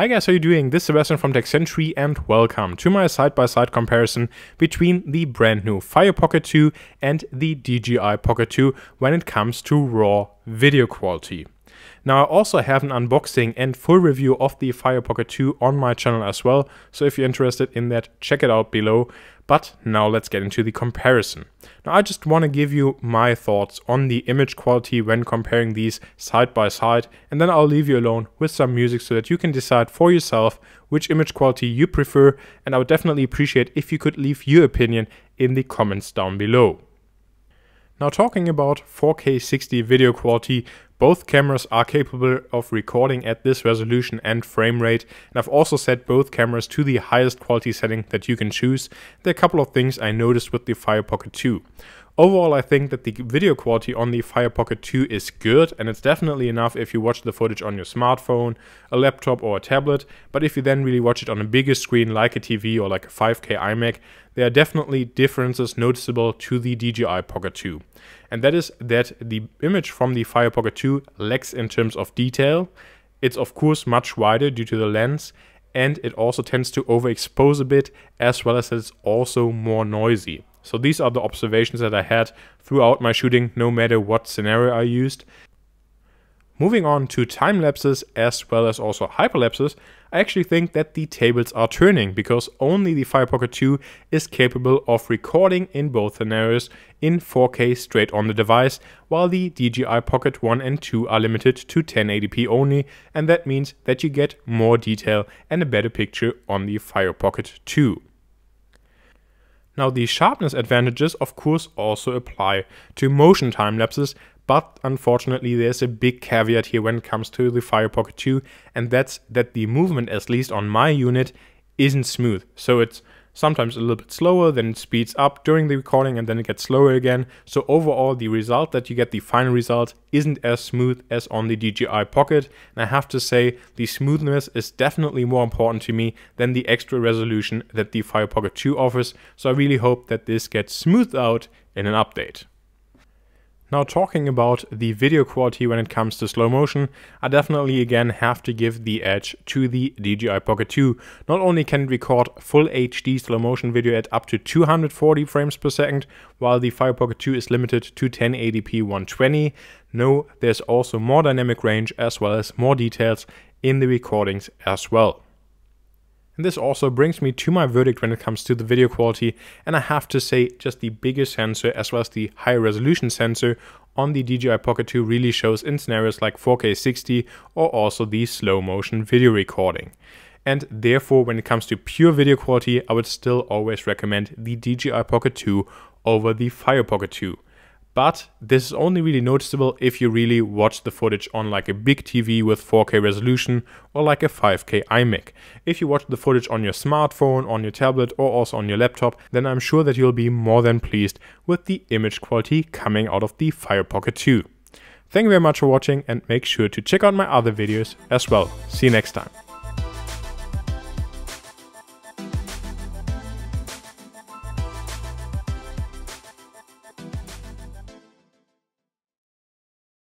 Hi guys, how are you doing? This is Sebastian from TechCentury, and welcome to my side-by-side -side comparison between the brand new Fire Pocket 2 and the DJI Pocket 2 when it comes to raw video quality. Now I also have an unboxing and full review of the Fire Pocket 2 on my channel as well, so if you're interested in that, check it out below. But now let's get into the comparison. Now I just want to give you my thoughts on the image quality when comparing these side by side and then I'll leave you alone with some music so that you can decide for yourself which image quality you prefer and I would definitely appreciate if you could leave your opinion in the comments down below. Now talking about 4K 60 video quality, both cameras are capable of recording at this resolution and frame rate, and I've also set both cameras to the highest quality setting that you can choose. There are a couple of things I noticed with the Fire Pocket 2. Overall, I think that the video quality on the Fire Pocket 2 is good, and it's definitely enough if you watch the footage on your smartphone, a laptop or a tablet, but if you then really watch it on a bigger screen like a TV or like a 5K iMac, there are definitely differences noticeable to the DJI Pocket 2. And that is that the image from the Fire Pocket 2 lacks in terms of detail, it's of course much wider due to the lens, and it also tends to overexpose a bit, as well as it's also more noisy. So these are the observations that I had throughout my shooting, no matter what scenario I used. Moving on to time lapses as well as also hyperlapses, I actually think that the tables are turning because only the Fire Pocket 2 is capable of recording in both scenarios in 4K straight on the device, while the DJI Pocket 1 and 2 are limited to 1080p only, and that means that you get more detail and a better picture on the Fire Pocket 2. Now the sharpness advantages of course also apply to motion time lapses, but unfortunately there's a big caveat here when it comes to the Fire Pocket 2 and that's that the movement, at least on my unit, isn't smooth. So it's sometimes a little bit slower, then it speeds up during the recording and then it gets slower again. So overall the result that you get, the final result, isn't as smooth as on the DJI Pocket. And I have to say the smoothness is definitely more important to me than the extra resolution that the Fire Pocket 2 offers. So I really hope that this gets smoothed out in an update. Now talking about the video quality when it comes to slow motion, I definitely again have to give the edge to the DJI Pocket 2. Not only can it record full HD slow motion video at up to 240 frames per second, while the Fire Pocket 2 is limited to 1080p 120, no, there's also more dynamic range as well as more details in the recordings as well. And this also brings me to my verdict when it comes to the video quality, and I have to say just the bigger sensor as well as the higher resolution sensor on the DJI Pocket 2 really shows in scenarios like 4K 60 or also the slow motion video recording and therefore when it comes to pure video quality I would still always recommend the DJI Pocket 2 over the Fire Pocket 2 but this is only really noticeable if you really watch the footage on like a big TV with 4K resolution or like a 5K iMac. If you watch the footage on your smartphone, on your tablet or also on your laptop, then I'm sure that you'll be more than pleased with the image quality coming out of the Fire Pocket 2. Thank you very much for watching and make sure to check out my other videos as well. See you next time.